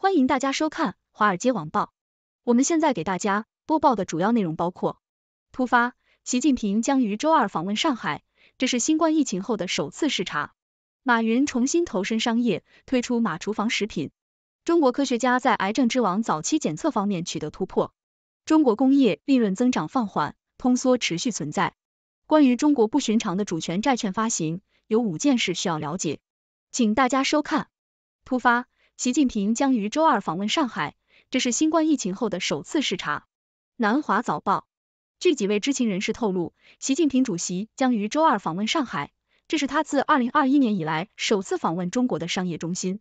欢迎大家收看《华尔街网报》。我们现在给大家播报的主要内容包括：突发，习近平将于周二访问上海，这是新冠疫情后的首次视察。马云重新投身商业，推出马厨房食品。中国科学家在癌症之王早期检测方面取得突破。中国工业利润增长放缓，通缩持续存在。关于中国不寻常的主权债券发行，有五件事需要了解，请大家收看。突发。习近平将于周二访问上海，这是新冠疫情后的首次视察。南华早报，据几位知情人士透露，习近平主席将于周二访问上海，这是他自二零二一年以来首次访问中国的商业中心。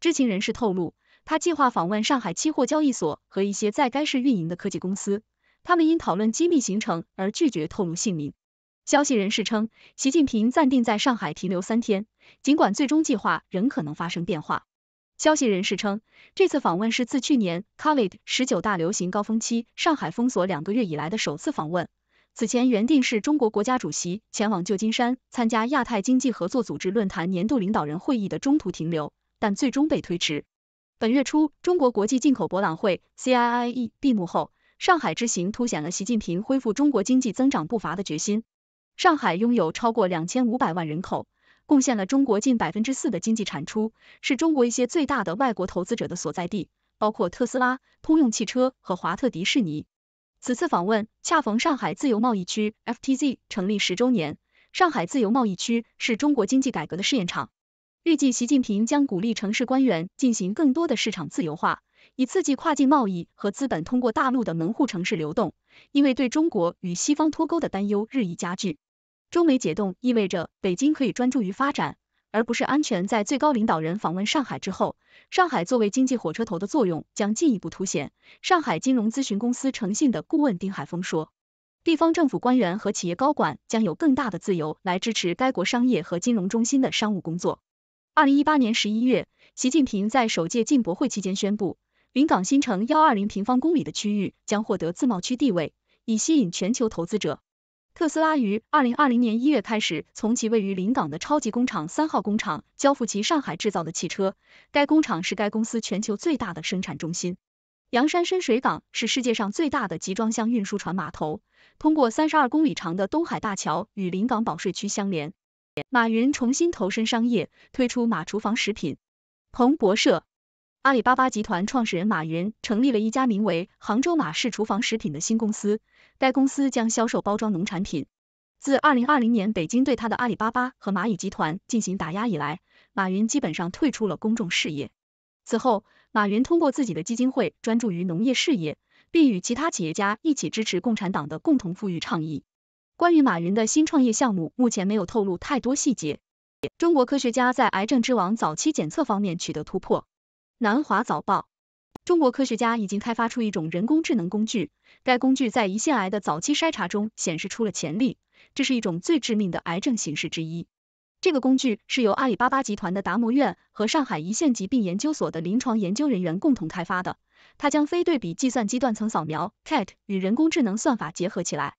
知情人士透露，他计划访问上海期货交易所和一些在该市运营的科技公司，他们因讨论机密行程而拒绝透露姓名。消息人士称，习近平暂定在上海停留三天，尽管最终计划仍可能发生变化。消息人士称，这次访问是自去年 COVID 十九大流行高峰期上海封锁两个月以来的首次访问。此前原定是中国国家主席前往旧金山参加亚太经济合作组织论坛年度领导人会议的中途停留，但最终被推迟。本月初，中国国际进口博览会 （CIIE） 闭幕后，上海之行凸显了习近平恢复中国经济增长步伐的决心。上海拥有超过两千五百万人口。贡献了中国近百分之四的经济产出，是中国一些最大的外国投资者的所在地，包括特斯拉、通用汽车和华特迪士尼。此次访问恰逢上海自由贸易区 （FTZ） 成立十周年。上海自由贸易区是中国经济改革的试验场。预计习近平将鼓励城市官员进行更多的市场自由化，以刺激跨境贸易和资本通过大陆的门户城市流动，因为对中国与西方脱钩的担忧日益加剧。中美解冻意味着北京可以专注于发展，而不是安全。在最高领导人访问上海之后，上海作为经济火车头的作用将进一步凸显。上海金融咨询公司诚信的顾问丁海峰说，地方政府官员和企业高管将有更大的自由来支持该国商业和金融中心的商务工作。二零一八年十一月，习近平在首届进博会期间宣布，临港新城幺二零平方公里的区域将获得自贸区地位，以吸引全球投资者。特斯拉于二零二零年一月开始从其位于临港的超级工厂三号工厂交付其上海制造的汽车。该工厂是该公司全球最大的生产中心。洋山深水港是世界上最大的集装箱运输船码头，通过三十二公里长的东海大桥与临港保税区相连。马云重新投身商业，推出马厨房食品。彭博社，阿里巴巴集团创始人马云成立了一家名为杭州马氏厨房食品的新公司。该公司将销售包装农产品。自二零二零年北京对他的阿里巴巴和蚂蚁集团进行打压以来，马云基本上退出了公众视野。此后，马云通过自己的基金会专注于农业事业，并与其他企业家一起支持共产党的共同富裕倡议。关于马云的新创业项目，目前没有透露太多细节。中国科学家在癌症之王早期检测方面取得突破。南华早报。中国科学家已经开发出一种人工智能工具，该工具在胰腺癌的早期筛查中显示出了潜力。这是一种最致命的癌症形式之一。这个工具是由阿里巴巴集团的达摩院和上海胰腺疾病研究所的临床研究人员共同开发的。它将非对比计算机断层扫描 （CT） a 与人工智能算法结合起来。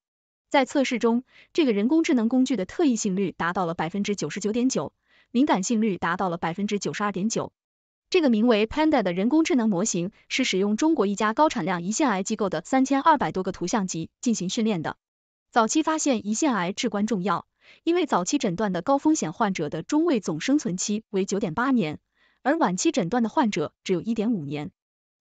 在测试中，这个人工智能工具的特异性率达到了百分之九十九点九，敏感性率达到了百分之九十二点九。这个名为 Panda 的人工智能模型是使用中国一家高产量胰腺癌机构的三千二百多个图像集进行训练的。早期发现胰腺癌至关重要，因为早期诊断的高风险患者的中位总生存期为九点八年，而晚期诊断的患者只有一点五年。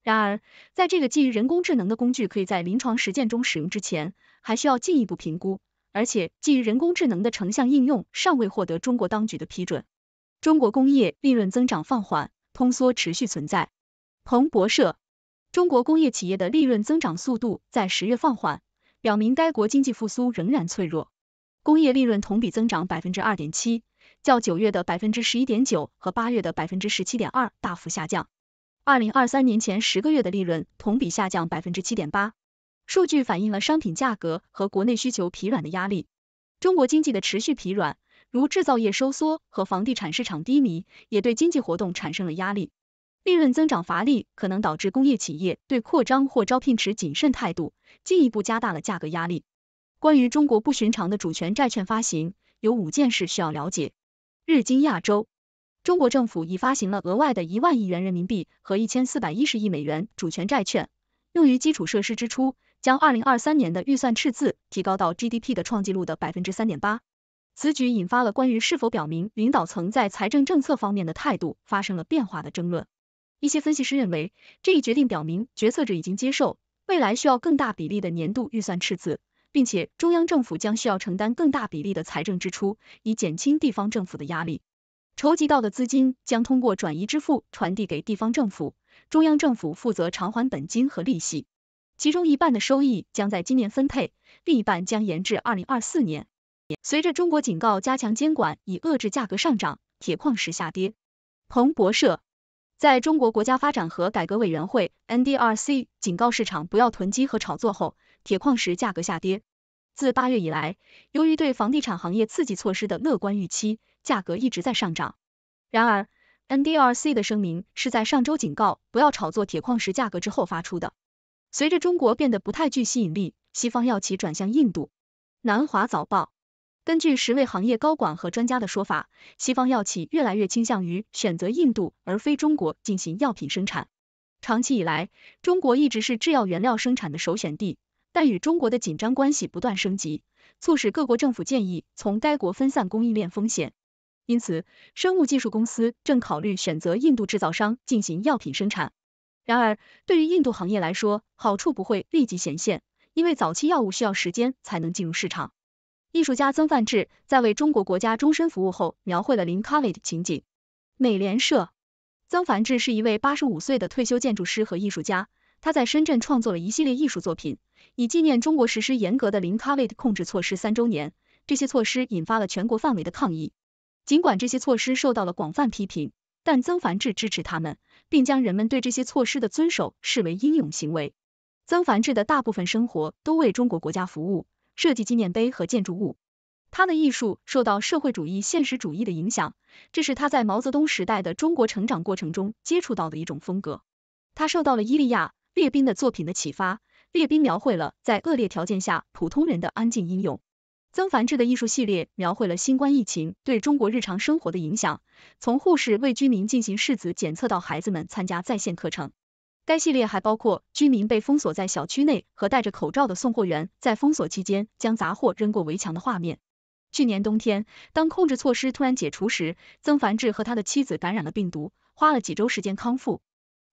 然而，在这个基于人工智能的工具可以在临床实践中使用之前，还需要进一步评估，而且基于人工智能的成像应用尚未获得中国当局的批准。中国工业利润增长放缓。通缩持续存在。彭博社，中国工业企业的利润增长速度在十月放缓，表明该国经济复苏仍然脆弱。工业利润同比增长百分之二点七，较九月的百分之十一点九和八月的百分之十七点二大幅下降。二零二三年前十个月的利润同比下降百分之七点八，数据反映了商品价格和国内需求疲软的压力。中国经济的持续疲软。如制造业收缩和房地产市场低迷，也对经济活动产生了压力。利润增长乏力可能导致工业企业对扩张或招聘持谨慎态度，进一步加大了价格压力。关于中国不寻常的主权债券发行，有五件事需要了解。日经亚洲，中国政府已发行了额外的一万亿元人民币和一千四百一十亿美元主权债券，用于基础设施支出，将二零二三年的预算赤字提高到 GDP 的创纪录的百分之三点八。此举引发了关于是否表明领导层在财政政策方面的态度发生了变化的争论。一些分析师认为，这一决定表明决策者已经接受未来需要更大比例的年度预算赤字，并且中央政府将需要承担更大比例的财政支出，以减轻地方政府的压力。筹集到的资金将通过转移支付传递给地方政府，中央政府负责偿还本金和利息，其中一半的收益将在今年分配，另一半将延至二零二四年。随着中国警告加强监管以遏制价格上涨，铁矿石下跌。彭博社，在中国国家发展和改革委员会 （NDRC） 警告市场不要囤积和炒作后，铁矿石价格下跌。自八月以来，由于对房地产行业刺激措施的乐观预期，价格一直在上涨。然而，NDRC 的声明是在上周警告不要炒作铁矿石价格之后发出的。随着中国变得不太具吸引力，西方药企转向印度。南华早报。根据十位行业高管和专家的说法，西方药企越来越倾向于选择印度而非中国进行药品生产。长期以来，中国一直是制药原料生产的首选地，但与中国的紧张关系不断升级，促使各国政府建议从该国分散供应链风险。因此，生物技术公司正考虑选择印度制造商进行药品生产。然而，对于印度行业来说，好处不会立即显现，因为早期药物需要时间才能进入市场。艺术家曾梵志在为中国国家终身服务后，描绘了零 Covid 情景。美联社，曾凡志是一位八十五岁的退休建筑师和艺术家，他在深圳创作了一系列艺术作品，以纪念中国实施严格的零 Covid 控制措施三周年。这些措施引发了全国范围的抗议。尽管这些措施受到了广泛批评，但曾凡志支持他们，并将人们对这些措施的遵守视为英勇行为。曾凡志的大部分生活都为中国国家服务。设计纪念碑和建筑物，他的艺术受到社会主义现实主义的影响，这是他在毛泽东时代的中国成长过程中接触到的一种风格。他受到了伊利亚·列宾的作品的启发，列宾描绘了在恶劣条件下普通人的安静英勇。曾凡志的艺术系列描绘了新冠疫情对中国日常生活的影响，从护士为居民进行拭子检测到孩子们参加在线课程。该系列还包括居民被封锁在小区内和戴着口罩的送货员在封锁期间将杂货扔过围墙的画面。去年冬天，当控制措施突然解除时，曾凡志和他的妻子感染了病毒，花了几周时间康复。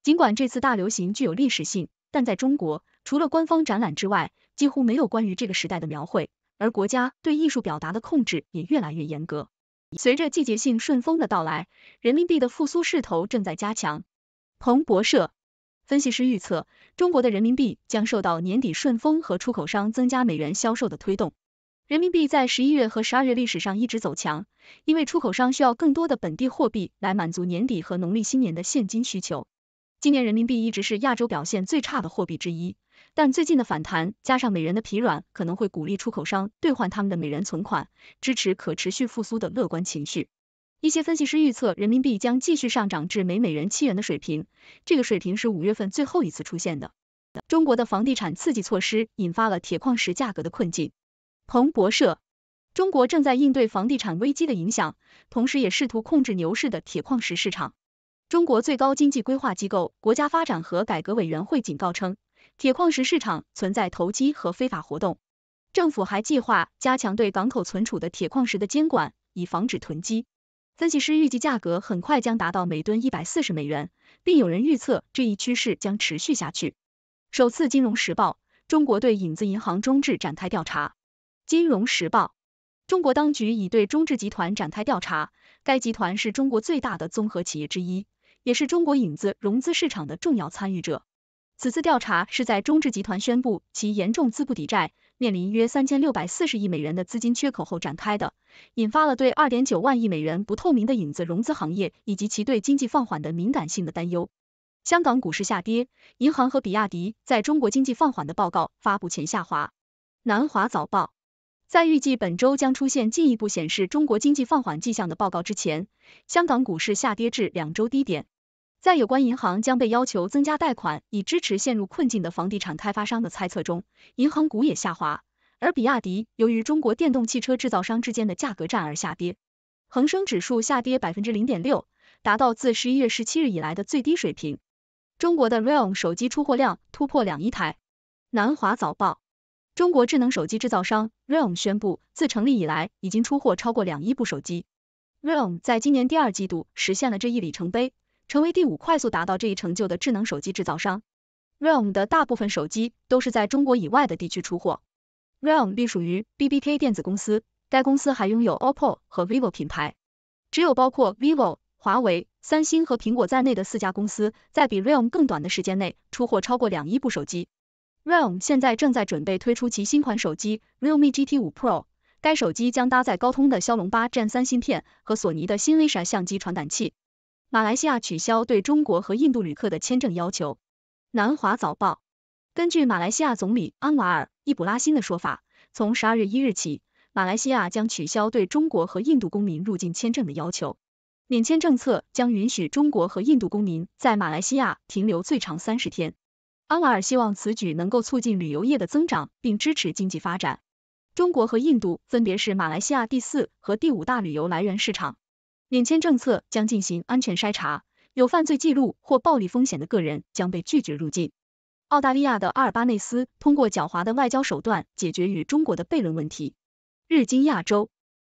尽管这次大流行具有历史性，但在中国，除了官方展览之外，几乎没有关于这个时代的描绘，而国家对艺术表达的控制也越来越严格。随着季节性顺风的到来，人民币的复苏势头正在加强。彭博社。分析师预测，中国的人民币将受到年底顺丰和出口商增加美元销售的推动。人民币在十一月和十二月历史上一直走强，因为出口商需要更多的本地货币来满足年底和农历新年的现金需求。今年人民币一直是亚洲表现最差的货币之一，但最近的反弹加上美元的疲软，可能会鼓励出口商兑换他们的美元存款，支持可持续复苏的乐观情绪。一些分析师预测，人民币将继续上涨至每美元七元的水平，这个水平是五月份最后一次出现的。中国的房地产刺激措施引发了铁矿石价格的困境。彭博社，中国正在应对房地产危机的影响，同时也试图控制牛市的铁矿石市场。中国最高经济规划机构国家发展和改革委员会警告称，铁矿石市场存在投机和非法活动。政府还计划加强对港口存储的铁矿石的监管，以防止囤积。分析师预计价格很快将达到每吨一百四十美元，并有人预测这一趋势将持续下去。首次《金融时报》：中国对影子银行中治展开调查。《金融时报》：中国当局已对中治集团展开调查，该集团是中国最大的综合企业之一，也是中国影子融资市场的重要参与者。此次调查是在中智集团宣布其严重资不抵债，面临约三千六百四十亿美元的资金缺口后展开的，引发了对二点九万亿美元不透明的影子融资行业以及其对经济放缓的敏感性的担忧。香港股市下跌，银行和比亚迪在中国经济放缓的报告发布前下滑。南华早报在预计本周将出现进一步显示中国经济放缓迹象的报告之前，香港股市下跌至两周低点。在有关银行将被要求增加贷款以支持陷入困境的房地产开发商的猜测中，银行股也下滑，而比亚迪由于中国电动汽车制造商之间的价格战而下跌。恒生指数下跌百分之零点六，达到自十一月十七日以来的最低水平。中国的 Real m 手机出货量突破两亿台。南华早报：中国智能手机制造商 Real m 宣布，自成立以来已经出货超过两亿部手机。Real m 在今年第二季度实现了这一里程碑。成为第五快速达到这一成就的智能手机制造商。Realme 的大部分手机都是在中国以外的地区出货。Realme 属于 BBK 电子公司，该公司还拥有 OPPO 和 Vivo 品牌。只有包括 Vivo、华为、三星和苹果在内的四家公司，在比 Realme 更短的时间内出货超过两亿部手机。Realme 现在正在准备推出其新款手机 Realme GT 5 Pro，该手机将搭载高通的骁龙八 Gen 3芯片和索尼的新微闪相机传感器。马来西亚取消对中国和印度旅客的签证要求。南华早报根据马来西亚总理安瓦尔·易卜拉欣的说法，从十二月一日起，马来西亚将取消对中国和印度公民入境签证的要求。免签政策将允许中国和印度公民在马来西亚停留最长三十天。安瓦尔希望此举能够促进旅游业的增长，并支持经济发展。中国和印度分别是马来西亚第四和第五大旅游来源市场。免签政策将进行安全筛查，有犯罪记录或暴力风险的个人将被拒绝入境。澳大利亚的阿尔巴内斯通过狡猾的外交手段解决与中国的悖论问题。日经亚洲，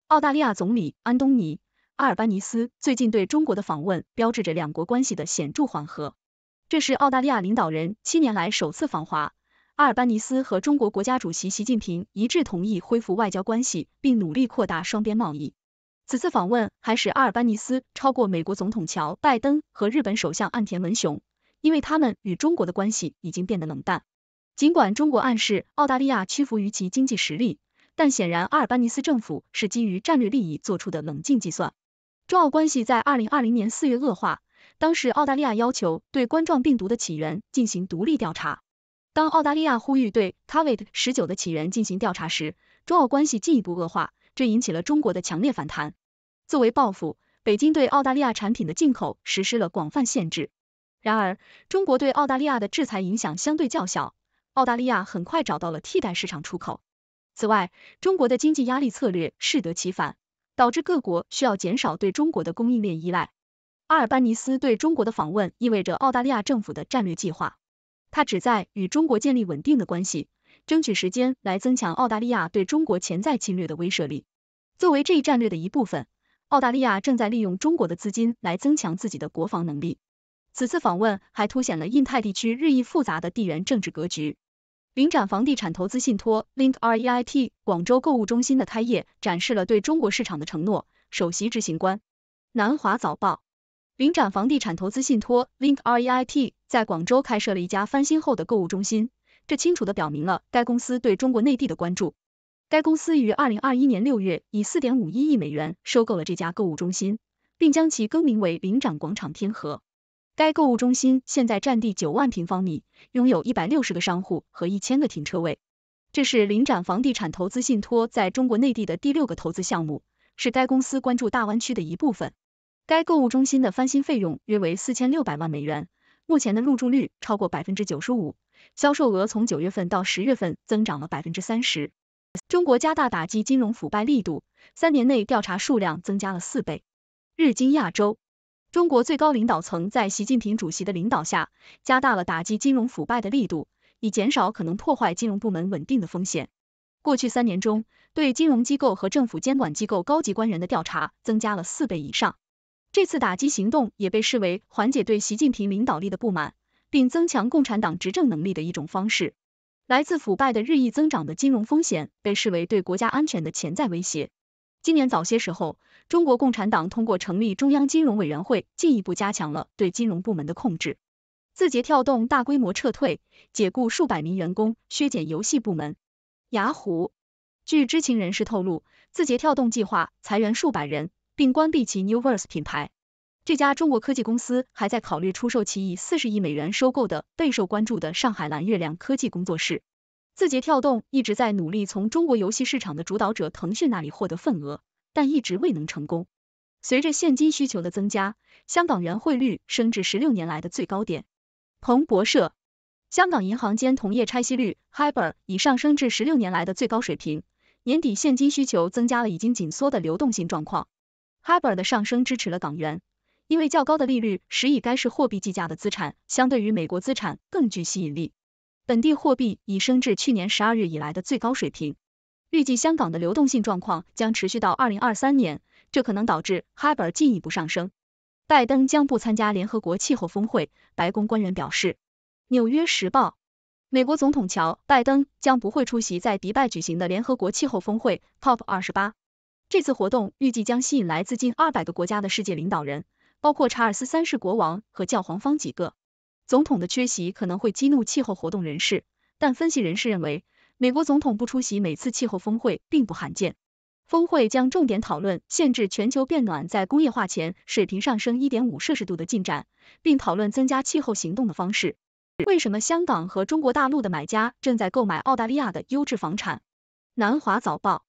澳大利亚总理安东尼·阿尔班尼斯最近对中国的访问标志着两国关系的显著缓和。这是澳大利亚领导人七年来首次访华。阿尔班尼斯和中国国家主席习近平一致同意恢复外交关系，并努力扩大双边贸易。此次访问还使阿尔班尼斯超过美国总统乔拜登和日本首相岸田文雄，因为他们与中国的关系已经变得冷淡。尽管中国暗示澳大利亚屈服于其经济实力，但显然阿尔班尼斯政府是基于战略利益做出的冷静计算。中澳关系在二零二零年四月恶化，当时澳大利亚要求对冠状病毒的起源进行独立调查。当澳大利亚呼吁对 Covid 十九的起源进行调查时，中澳关系进一步恶化。这引起了中国的强烈反弹。作为报复，北京对澳大利亚产品的进口实施了广泛限制。然而，中国对澳大利亚的制裁影响相对较小，澳大利亚很快找到了替代市场出口。此外，中国的经济压力策略适得其反，导致各国需要减少对中国的供应链依赖。阿尔班尼斯对中国的访问意味着澳大利亚政府的战略计划，他旨在与中国建立稳定的关系。争取时间来增强澳大利亚对中国潜在侵略的威慑力。作为这一战略的一部分，澳大利亚正在利用中国的资金来增强自己的国防能力。此次访问还凸显了印太地区日益复杂的地缘政治格局。领展房地产投资信托 Link REIT 广州购物中心的开业展示了对中国市场的承诺。首席执行官，南华早报。领展房地产投资信托 Link REIT 在广州开设了一家翻新后的购物中心。这清楚地表明了该公司对中国内地的关注。该公司于二零二一年六月以四点五一亿美元收购了这家购物中心，并将其更名为领展广场天河。该购物中心现在占地九万平方米，拥有一百六十个商户和一千个停车位。这是领展房地产投资信托在中国内地的第六个投资项目，是该公司关注大湾区的一部分。该购物中心的翻新费用约为四千六百万美元，目前的入住率超过百分之九十五。销售额从九月份到十月份增长了百分之三十。中国加大打击金融腐败力度，三年内调查数量增加了四倍。日经亚洲，中国最高领导层在习近平主席的领导下，加大了打击金融腐败的力度，以减少可能破坏金融部门稳定的风险。过去三年中，对金融机构和政府监管机构高级官员的调查增加了四倍以上。这次打击行动也被视为缓解对习近平领导力的不满。并增强共产党执政能力的一种方式。来自腐败的日益增长的金融风险被视为对国家安全的潜在威胁。今年早些时候，中国共产党通过成立中央金融委员会，进一步加强了对金融部门的控制。字节跳动大规模撤退，解雇数百名员工，削减游戏部门。雅虎，据知情人士透露，字节跳动计划裁员数百人，并关闭其 Newverse 品牌。这家中国科技公司还在考虑出售其以四十亿美元收购的备受关注的上海蓝月亮科技工作室。字节跳动一直在努力从中国游戏市场的主导者腾讯那里获得份额，但一直未能成功。随着现金需求的增加，香港元汇率升至十六年来的最高点。彭博社，香港银行间同业拆息率 （HIBOR） 已上升至十六年来的最高水平。年底现金需求增加了已经紧缩的流动性状况。HIBOR 的上升支持了港元。因为较高的利率使以该市货币计价的资产相对于美国资产更具吸引力，本地货币已升至去年十二月以来的最高水平。预计香港的流动性状况将持续到二零二三年，这可能导致 h i b e r 进一步上升。拜登将不参加联合国气候峰会，白宫官员表示。纽约时报，美国总统乔拜登将不会出席在迪拜举行的联合国气候峰会 t o p 二十八）。这次活动预计将吸引来自近二百个国家的世界领导人。包括查尔斯三世国王和教皇方几个总统的缺席可能会激怒气候活动人士，但分析人士认为，美国总统不出席每次气候峰会并不罕见。峰会将重点讨论限制全球变暖在工业化前水平上升一点五摄氏度的进展，并讨论增加气候行动的方式。为什么香港和中国大陆的买家正在购买澳大利亚的优质房产？南华早报，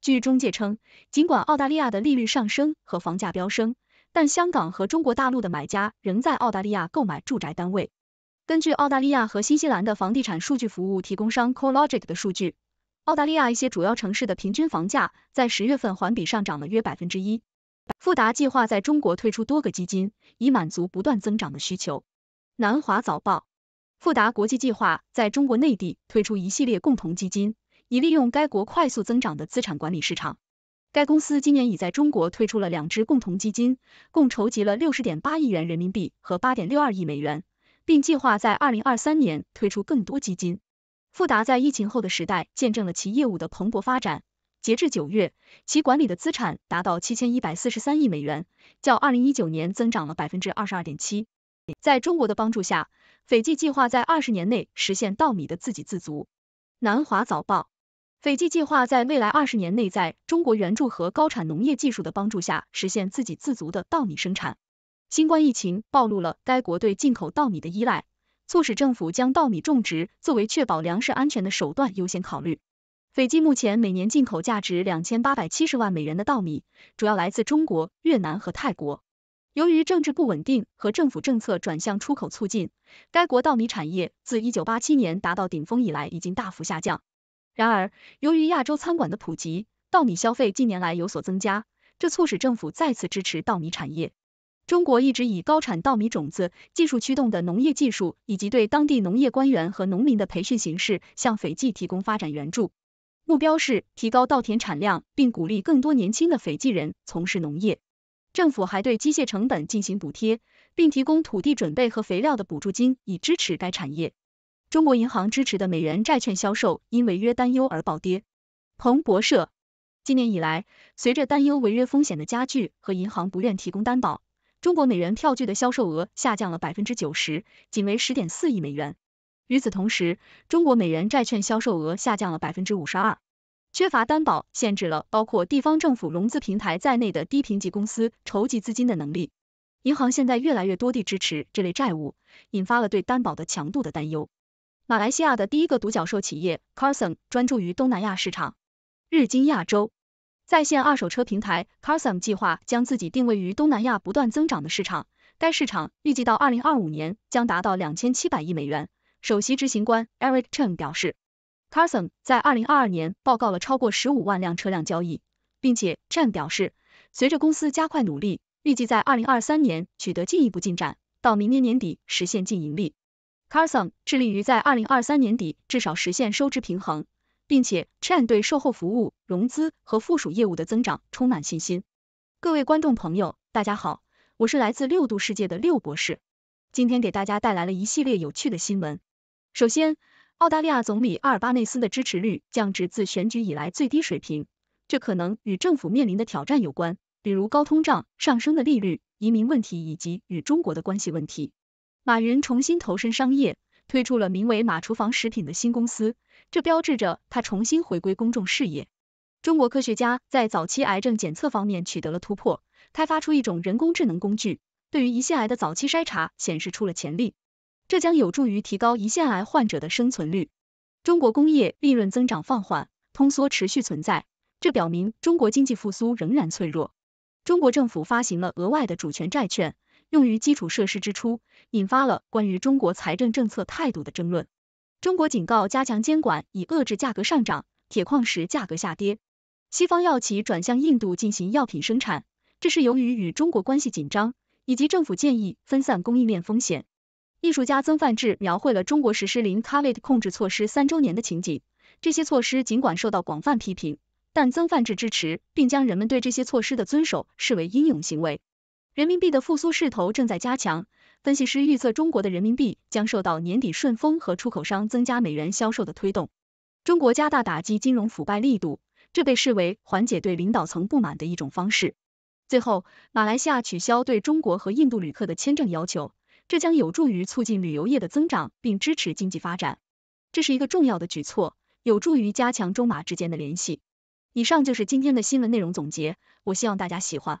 据中介称，尽管澳大利亚的利率上升和房价飙升。但香港和中国大陆的买家仍在澳大利亚购买住宅单位。根据澳大利亚和新西兰的房地产数据服务提供商 CoLogic 的数据，澳大利亚一些主要城市的平均房价在十月份环比上涨了约百分之一。富达计划在中国推出多个基金，以满足不断增长的需求。南华早报，富达国际计划在中国内地推出一系列共同基金，以利用该国快速增长的资产管理市场。该公司今年已在中国推出了两支共同基金，共筹集了六十点八亿元人民币和八点六二亿美元，并计划在二零二三年推出更多基金。富达在疫情后的时代见证了其业务的蓬勃发展，截至九月，其管理的资产达到七千一百四十三亿美元，较二零一九年增长了百分之二十二点七。在中国的帮助下，斐济计划在二十年内实现稻米的自给自足。南华早报。斐济计划在未来二十年内，在中国援助和高产农业技术的帮助下，实现自给自足的稻米生产。新冠疫情暴露了该国对进口稻米的依赖，促使政府将稻米种植作为确保粮食安全的手段优先考虑。斐济目前每年进口价值两千八百七十万美元的稻米，主要来自中国、越南和泰国。由于政治不稳定和政府政策转向出口促进，该国稻米产业自一九八七年达到顶峰以来已经大幅下降。然而，由于亚洲餐馆的普及，稻米消费近年来有所增加，这促使政府再次支持稻米产业。中国一直以高产稻米种子、技术驱动的农业技术以及对当地农业官员和农民的培训形式，向斐济提供发展援助，目标是提高稻田产量，并鼓励更多年轻的斐济人从事农业。政府还对机械成本进行补贴，并提供土地准备和肥料的补助金，以支持该产业。中国银行支持的美元债券销售因违约担忧而暴跌。彭博社，今年以来，随着担忧违约风险的加剧和银行不愿提供担保，中国美元票据的销售额下降了百分之九十，仅为十点四亿美元。与此同时，中国美元债券销售额下降了百分之五十二。缺乏担保限制了包括地方政府融资平台在内的低评级公司筹集资金的能力。银行现在越来越多地支持这类债务，引发了对担保的强度的担忧。马来西亚的第一个独角兽企业 c a r s o n 专注于东南亚市场。日经亚洲在线二手车平台 c a r s o n 计划将自己定位于东南亚不断增长的市场，该市场预计到2025年将达到2700亿美元。首席执行官 Eric Chen 表示 c a r s o n 在2022年报告了超过15万辆车辆交易，并且 Chen 表示，随着公司加快努力，预计在2023年取得进一步进展，到明年年底实现净盈利。Carson 致力于在二零二三年底至少实现收支平衡，并且 Chan 对售后服务、融资和附属业务的增长充满信心。各位观众朋友，大家好，我是来自六度世界的六博士，今天给大家带来了一系列有趣的新闻。首先，澳大利亚总理阿尔巴内斯的支持率降至自选举以来最低水平，这可能与政府面临的挑战有关，比如高通胀、上升的利率、移民问题以及与中国的关系问题。马云重新投身商业，推出了名为“马厨房食品”的新公司，这标志着他重新回归公众视野。中国科学家在早期癌症检测方面取得了突破，开发出一种人工智能工具，对于胰腺癌的早期筛查显示出了潜力，这将有助于提高胰腺癌患者的生存率。中国工业利润增长放缓，通缩持续存在，这表明中国经济复苏仍然脆弱。中国政府发行了额外的主权债券。用于基础设施支出，引发了关于中国财政政策态度的争论。中国警告加强监管以遏制价格上涨，铁矿石价格下跌。西方药企转向印度进行药品生产，这是由于与中国关系紧张以及政府建议分散供应链风险。艺术家曾范志描绘了中国实施零 COVID 控制措施三周年的情景，这些措施尽管受到广泛批评，但曾范志支持，并将人们对这些措施的遵守视为英勇行为。人民币的复苏势头正在加强，分析师预测中国的人民币将受到年底顺丰和出口商增加美元销售的推动。中国加大打击金融腐败力度，这被视为缓解对领导层不满的一种方式。最后，马来西亚取消对中国和印度旅客的签证要求，这将有助于促进旅游业的增长并支持经济发展。这是一个重要的举措，有助于加强中马之间的联系。以上就是今天的新闻内容总结，我希望大家喜欢。